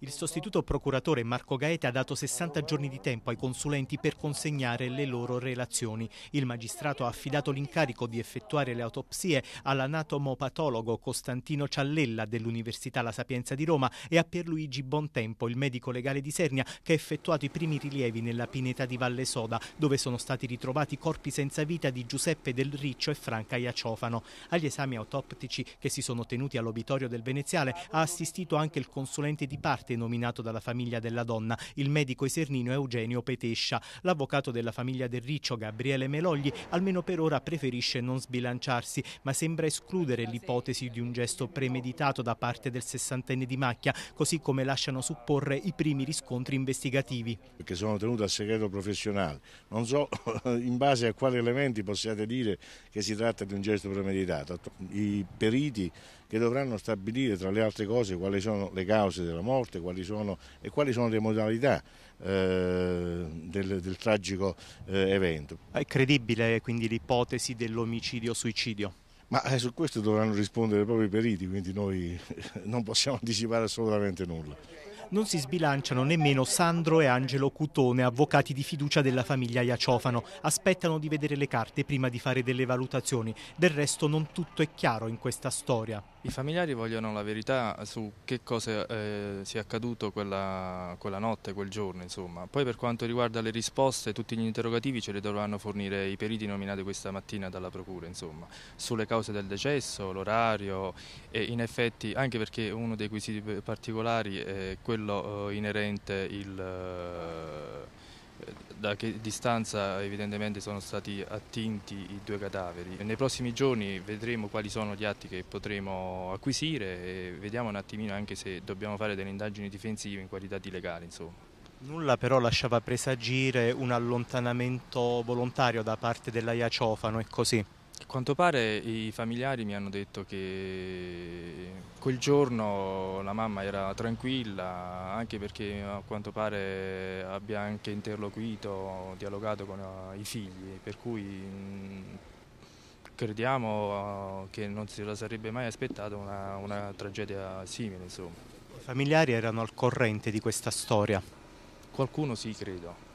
Il sostituto procuratore Marco Gaeta ha dato 60 giorni di tempo ai consulenti per consegnare le loro relazioni. Il magistrato ha affidato l'incarico di effettuare le autopsie all'anatomopatologo Costantino Ciallella dell'Università La Sapienza di Roma e a Pierluigi Bontempo, il medico legale di Sernia, che ha effettuato i primi rilievi nella pineta di Valle Soda, dove sono stati ritrovati corpi senza vita di Giuseppe Del Riccio e Franca Iaciofano. Agli esami autoptici che si sono tenuti all'obitorio del Veneziale ha assistito anche il consulente di parte parte nominato dalla famiglia della donna, il medico esernino Eugenio Petescia. L'avvocato della famiglia del Riccio, Gabriele Melogli, almeno per ora preferisce non sbilanciarsi, ma sembra escludere l'ipotesi di un gesto premeditato da parte del sessantenne di Macchia, così come lasciano supporre i primi riscontri investigativi. Perché sono tenuto al segreto professionale. Non so in base a quali elementi possiate dire che si tratta di un gesto premeditato. I periti che dovranno stabilire tra le altre cose quali sono le cause della morte, esattamente quali sono e quali sono le modalità eh, del, del, tragico eh, evento. È credibile quindi l'ipotesi dell'omicidio-suicidio? Ma eh, su questo dovranno rispondere proprio i periti, quindi noi eh, non possiamo anticipare assolutamente nulla. Non si sbilanciano nemmeno Sandro e Angelo Cutone, avvocati di fiducia della famiglia Iaciofano. Aspettano di vedere le carte prima di fare delle valutazioni. Del resto non tutto è chiaro in questa storia. I familiari vogliono la verità su che cosa eh, sia accaduto quella, quella, notte, quel giorno, insomma. Poi per quanto riguarda le risposte, tutti gli interrogativi ce le dovranno fornire i periti nominati questa mattina dalla Procura, insomma, sulle cause del decesso, l'orario e in effetti anche perché uno dei quesiti particolari è quello eh, inerente il... Eh, da che distanza evidentemente sono stati attinti i due cadaveri. Nei prossimi giorni vedremo quali sono gli atti che potremo acquisire e vediamo un attimino anche se dobbiamo fare delle indagini difensive in qualità di legale. Insomma. Nulla però lasciava presagire un allontanamento volontario da parte della Iacofano, è così? A quanto pare i familiari mi hanno detto che Quel giorno la mamma era tranquilla, anche perché a quanto pare abbia anche interloquito, dialogato con eh, i figli, per cui mm, crediamo eh, che non se la sarebbe mai aspettata una, una tragedia simile. Insomma. I familiari erano al corrente di questa storia? Qualcuno sì, credo.